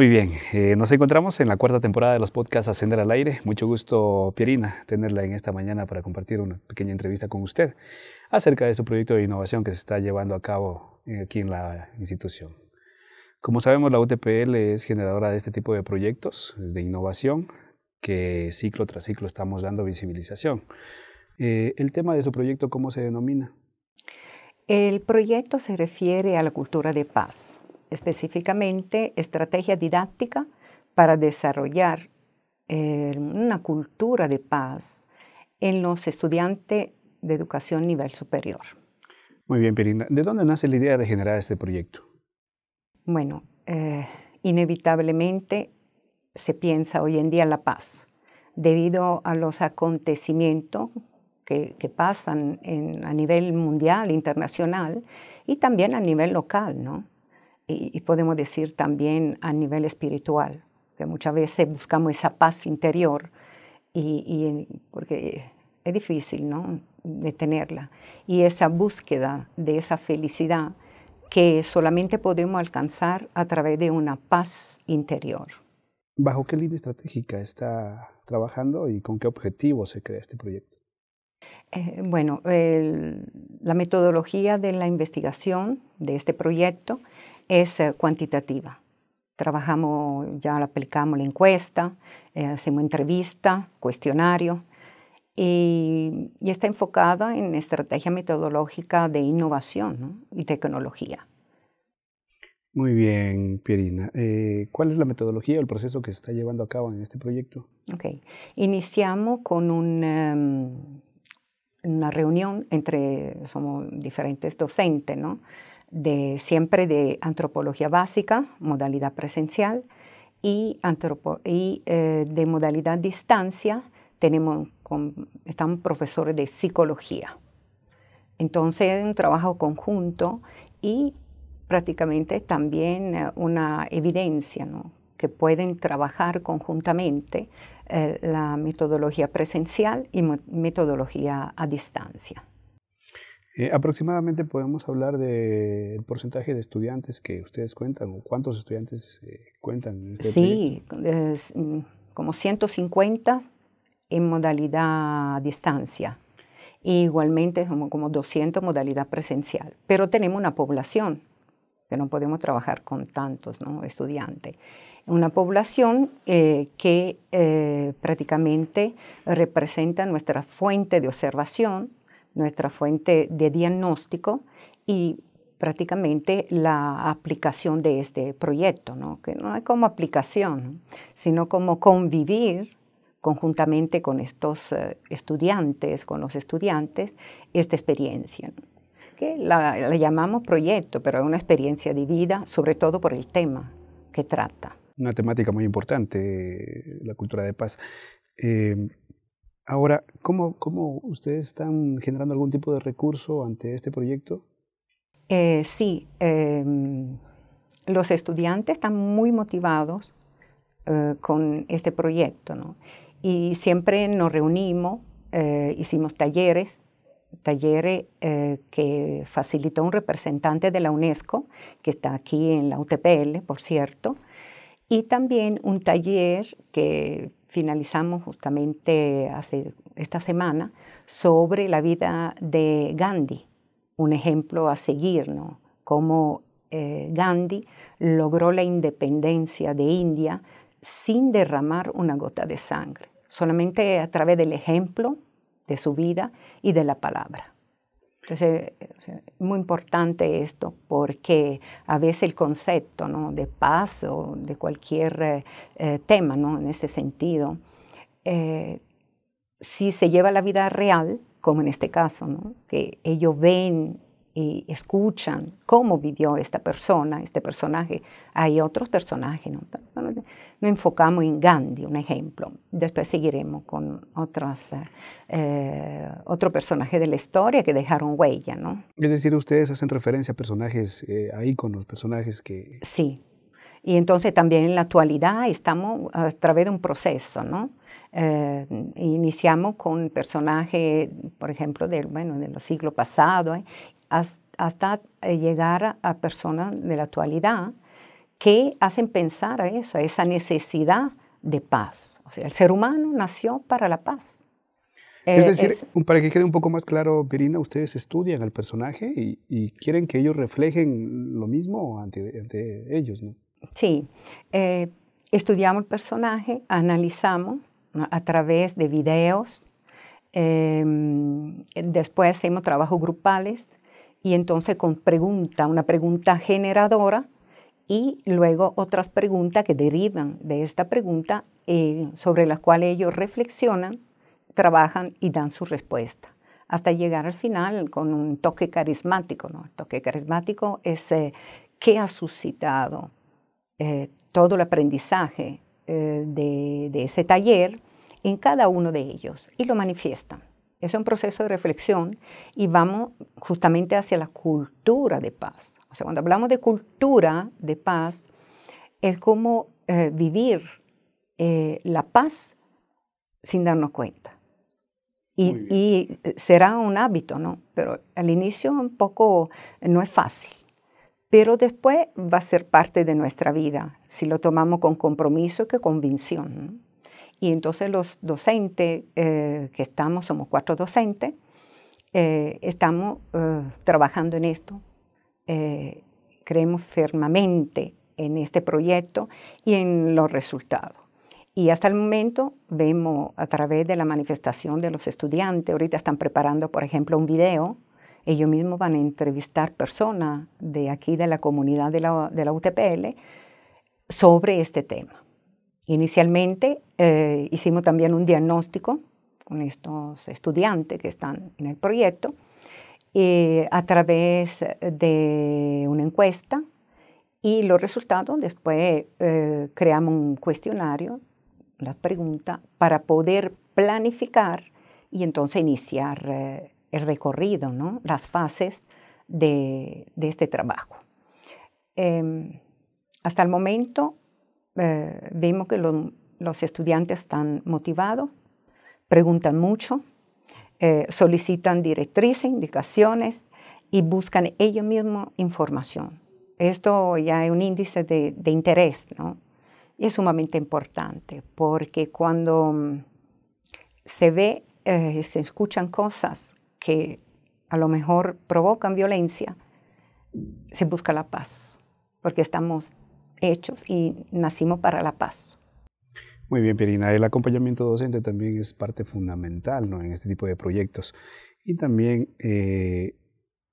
Muy bien, eh, nos encontramos en la cuarta temporada de los podcasts Ascender al Aire. Mucho gusto, Pierina, tenerla en esta mañana para compartir una pequeña entrevista con usted acerca de su proyecto de innovación que se está llevando a cabo eh, aquí en la institución. Como sabemos, la UTPL es generadora de este tipo de proyectos de innovación que ciclo tras ciclo estamos dando visibilización. Eh, el tema de su proyecto, ¿cómo se denomina? El proyecto se refiere a la cultura de paz específicamente estrategia didáctica para desarrollar eh, una cultura de paz en los estudiantes de educación nivel superior. Muy bien, Perina. ¿De dónde nace la idea de generar este proyecto? Bueno, eh, inevitablemente se piensa hoy en día en la paz, debido a los acontecimientos que, que pasan a nivel mundial, internacional y también a nivel local, ¿no? y, podemos decir también a nivel espiritual, que muchas veces buscamos esa paz interior y, porque es difícil, ¿no? Y esa búsqueda de esa felicidad que solamente podemos alcanzar a través de una paz interior. ¿Bajo qué línea estratégica está trabajando y con qué objetivo se crea este proyecto? Eh, bueno, la metodología de la investigación de este proyecto es cuantitativa. Trabajamos, ya aplicamos la encuesta, eh, hacemos entrevista, cuestionario, y, está enfocada en estrategia metodológica de innovación y tecnología. Muy bien, Pierina. Eh, ¿Cuál es la metodología o el proceso que se está llevando a cabo en este proyecto? Ok. Iniciamos con un, em, una reunión entre, somos diferentes docentes, ¿no? siempre de antropología básica, modalidad presencial, y, eh, de modalidad distancia tenemos están profesores de psicología. Entonces es un trabajo conjunto y prácticamente también eh, una evidencia que pueden trabajar conjuntamente eh, la metodología presencial y metodología a distancia. Eh, aproximadamente podemos hablar del porcentaje de estudiantes que ustedes cuentan o cuántos estudiantes eh, cuentan. En este sí, mm, como 150 en modalidad distancia. E igualmente como, como en modalidad presencial. Pero tenemos una población que no podemos trabajar con tantos ¿no? estudiantes. Una población eh, que prácticamente representa nuestra fuente de observación nuestra fuente de diagnóstico y prácticamente la aplicación de este proyecto, ¿no? que no es como aplicación, sino como convivir conjuntamente con estos eh, estudiantes, con los estudiantes, esta experiencia. Que la, llamamos proyecto, pero es una experiencia de vida, sobre todo por el tema que trata. Una temática muy importante, eh, la cultura de paz. Eh, Ahora, ¿cómo, ¿cómo, ustedes están generando algún tipo de recurso ante este proyecto? Eh, sí, em, los estudiantes están muy motivados eh, con este proyecto, ¿no? Y siempre nos reunimos, eh, hicimos talleres, talleres que facilitó un representante de la UNESCO, que está aquí en la UTPL, por cierto, y también un taller que finalizamos justamente esta semana sobre la vida de Gandhi, un ejemplo a seguir, ¿no? Cómo eh, Gandhi logró la independencia de India sin derramar una gota de sangre, solamente a través del ejemplo de su vida y de la palabra. Entonces, es muy importante esto porque a veces el concepto de paz o de cualquier eh, eh, tema ¿no? en este sentido, eh, si se lleva a la vida real, como en este caso, ¿no? que ellos ven y escuchan cómo vivió esta persona, este personaje, hay otros personajes, nos enfocamos en Gandhi, un ejemplo. Después seguiremos con otros, eh, otro personaje de la historia que dejaron huella, ¿no? Es decir, ustedes hacen referencia a personajes, eh, a íconos, personajes que... Sí. Y entonces también en la actualidad estamos a través de un proceso, ¿no? Eh, iniciamos con personajes, por ejemplo, del, bueno, de los siglos pasados, ¿eh? hasta, hasta llegar a personas de la actualidad ¿Qué hacen pensar a eso, a esa necesidad de paz. O sea, el ser humano nació para la paz. Es eh, decir, para que quede un poco más claro, Pirina, ustedes estudian al personaje y, quieren que ellos reflejen lo mismo ante, ellos, ¿no? Sí, eh, estudiamos el personaje, analizamos a través de videos, eh, después hacemos trabajos grupales y entonces con pregunta, una pregunta generadora, y luego otras preguntas que derivan de esta pregunta eh, sobre las cuales ellos reflexionan, trabajan y dan su respuesta, hasta llegar al final con un toque carismático. ¿no? El toque carismático es eh, qué ha suscitado eh, todo el aprendizaje de, de ese taller en cada uno de ellos y lo manifiestan. Es un proceso de reflexión y vamos justamente hacia la cultura de paz. O sea, cuando hablamos de cultura de paz, es como eh, vivir eh, la paz sin darnos cuenta. Y, será un hábito, ¿no? Pero al inicio un poco eh, no es fácil. Pero después va a ser parte de nuestra vida, si lo tomamos con compromiso que convicción. Y entonces los docentes eh, que estamos, somos cuatro docentes, eh, estamos eh, trabajando en esto, creemos firmemente en este proyecto y en los resultados. Y hasta el momento vemos a través de la manifestación de los estudiantes, ahorita están preparando, por ejemplo, un video, ellos mismos van a entrevistar personas de aquí, de la comunidad de la, de la UTPL, sobre este tema. Inicialmente eh, hicimos también un diagnóstico con estos estudiantes que están en el proyecto eh, a través de una encuesta y los resultados después eh, creamos un cuestionario, las preguntas, para poder planificar y entonces iniciar el recorrido, ¿no? las fases de, de este trabajo. Em, hasta el momento eh, vemos que los estudiantes están motivados, preguntan mucho, eh, solicitan directrices, indicaciones y buscan ellos mismos información. Esto ya es un índice de, interés, ¿no? Y es sumamente importante porque cuando mm, se ve, eh, se escuchan cosas que a lo mejor provocan violencia, se busca la paz, porque estamos hechos y nacimos para la paz. Muy bien, Pierina. El acompañamiento docente también es parte fundamental en este tipo de proyectos. Y también eh,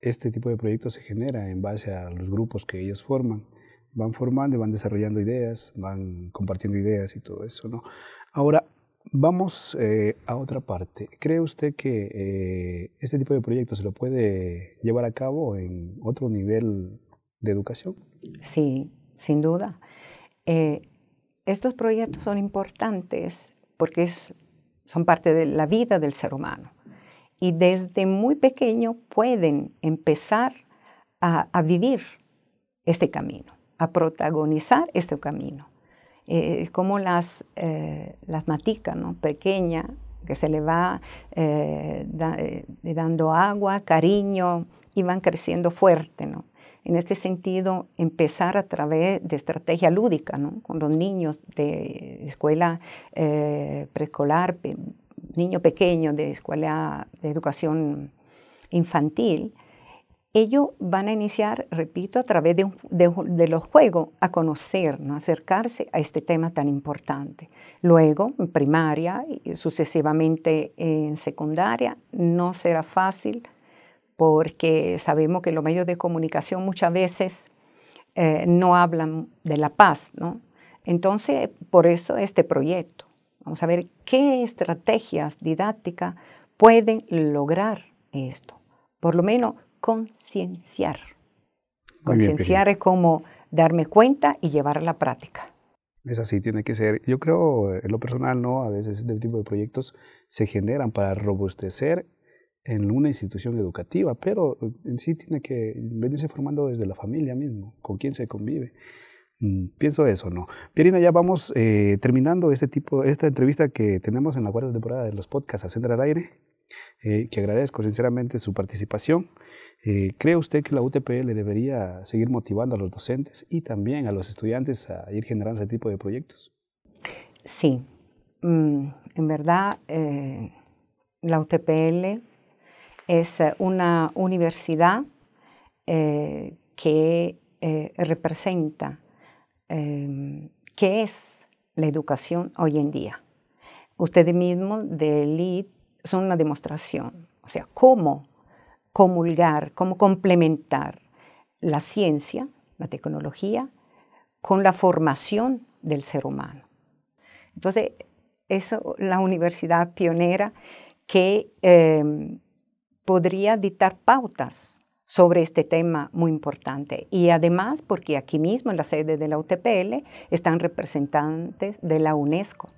este tipo de proyectos se genera en base a los grupos que ellos forman. Van formando y van desarrollando ideas, van compartiendo ideas y todo eso. ¿no? Ahora, vamos eh, a otra parte. ¿Cree usted que eh, este tipo de proyectos se lo puede llevar a cabo en otro nivel de educación? Sí, sin duda. Eh, estos proyectos son importantes porque son parte de la vida del ser humano y desde muy pequeño pueden empezar a, vivir este camino, a protagonizar este camino. Eh, como las, eh, las maticas ¿no? pequeñas que se le va dando agua, cariño y van creciendo fuerte. ¿no? en este sentido, empezar a través de estrategia lúdica, con los niños de escuela eh, preescolar, niños pequeños de escuela de educación infantil, ellos van a iniciar, repito, a través de, los juegos, a conocer, a acercarse a este tema tan importante. Luego, en primaria y sucesivamente en secundaria, no será fácil porque sabemos que los medios de comunicación muchas veces eh, no hablan de la paz, ¿no? Entonces, por eso este proyecto. Vamos a ver qué estrategias didácticas pueden lograr esto. Por lo menos concienciar. Concienciar es como darme cuenta y llevar a la práctica. Es así, tiene que ser. Yo creo, en lo personal, ¿no? A veces este tipo de proyectos se generan para robustecer en una institución educativa, pero en sí tiene que venirse formando desde la familia mismo, con quién se convive. Mm, pienso eso, ¿no? Pierina, ya vamos eh, terminando este tipo, esta entrevista que tenemos en la cuarta temporada de los podcasts centro al Aire, eh, que agradezco sinceramente su participación. Eh, ¿Cree usted que la UTPL debería seguir motivando a los docentes y también a los estudiantes a ir generando ese tipo de proyectos? Sí, mm, en verdad la UTPL es eh, una universidad eh, que eh, representa qué es la educación hoy en día. Ustedes mismos del LID son una demostración, o sea, cómo comulgar, cómo complementar la ciencia, la tecnología, con la formación del ser humano. Entonces, es la universidad pionera que podría dictar pautas sobre este tema muy importante. Y además, porque aquí mismo en la sede de la UTPL están representantes de la UNESCO.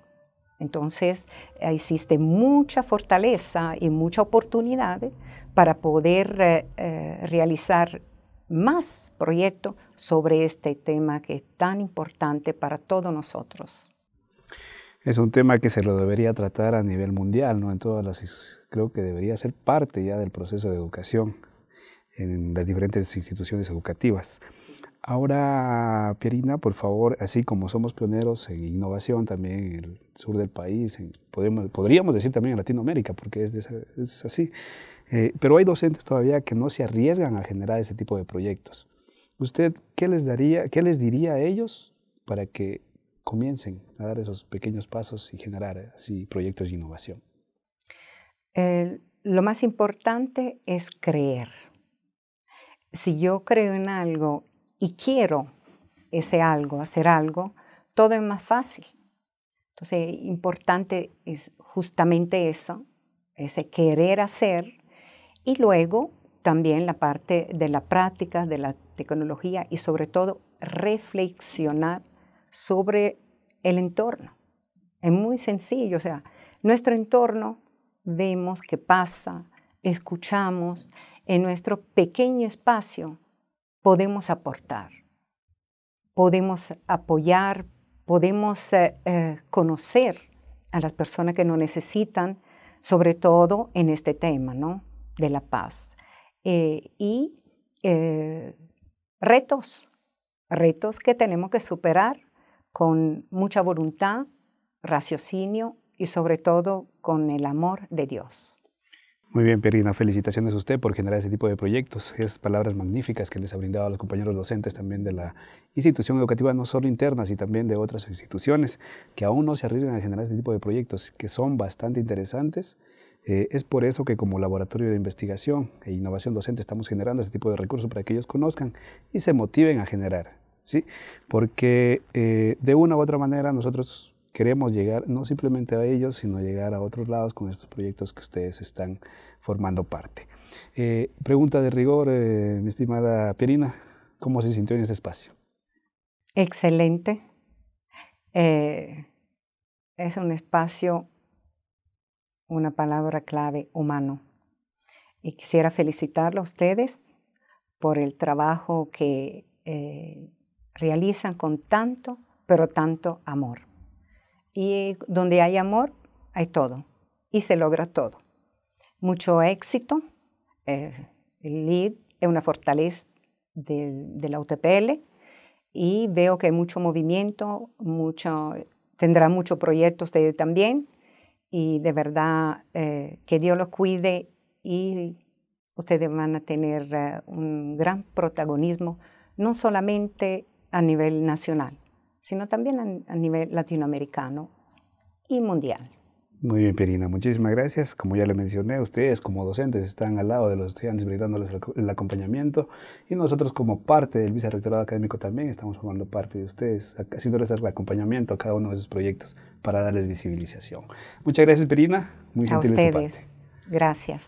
Entonces, existe mucha fortaleza y mucha oportunidad para poder eh, eh, realizar más proyectos sobre este tema que es tan importante para todos nosotros es un tema que se lo debería tratar a nivel mundial, ¿no? En todas las, creo que debería ser parte ya del proceso de educación en las diferentes instituciones educativas. Ahora, Pierina, por favor, así como somos pioneros en innovación también en el sur del país, podríamos decir también en Latinoamérica, porque es, así, eh, pero hay docentes todavía que no se arriesgan a generar ese tipo de proyectos. ¿Usted qué les, daría, qué les diría a ellos para que comiencen a dar esos pequeños pasos y generar así eh, proyectos de innovación? lo más importante es creer. Si yo creo en algo y quiero ese algo, hacer algo, todo es más fácil. Entonces, importante es justamente eso, ese querer hacer y luego también la parte de la práctica, de la tecnología y sobre todo reflexionar sobre el entorno. Es muy sencillo, o sea, nuestro entorno vemos qué pasa, escuchamos, en nuestro pequeño espacio podemos aportar, podemos apoyar, podemos eh, eh, conocer a las personas que nos necesitan, sobre todo en este tema ¿no? de la paz. Eh, y retos, retos que tenemos que superar con mucha voluntad, raciocinio y sobre todo con el amor de Dios. Muy bien, Perina, felicitaciones a usted por generar ese tipo de proyectos. Es palabras magníficas que les ha brindado a los compañeros docentes también de la institución educativa, no solo internas, sino también de otras instituciones que aún no se arriesgan a generar este tipo de proyectos, que son bastante interesantes. Eh, es por eso que como Laboratorio de Investigación e Innovación Docente estamos generando este tipo de recursos para que ellos conozcan y se motiven a generar. ¿sí? Porque eh, de una u otra manera nosotros queremos llegar no simplemente a ellos, sino llegar a otros lados con estos proyectos que ustedes están formando parte. Eh, pregunta de rigor, eh, mi estimada Perina, ¿cómo se sintió en este espacio? Excelente. es un espacio, una palabra clave, humano. Y quisiera felicitarlo a ustedes por el trabajo que realizan con tanto, pero tanto amor. Y donde hay amor, hay todo y se logra todo. Mucho éxito. Eh, el LID es una fortaleza de, la UTPL y veo que hay mucho movimiento, mucho, tendrá muchos proyectos ustedes también y de verdad eh, que Dios los cuide y ustedes van a tener eh, un gran protagonismo, no solamente a nivel nacional, sino también a, nivel latinoamericano y mundial. Muy bien, Perina. muchísimas gracias. Como ya le mencioné, ustedes como docentes están al lado de los estudiantes brindándoles el, acompañamiento y nosotros como parte del vicerrectorado académico también estamos formando parte de ustedes, haciéndoles el acompañamiento a cada uno de sus proyectos para darles visibilización. Muchas gracias, Perina. Muy a ustedes. Gracias.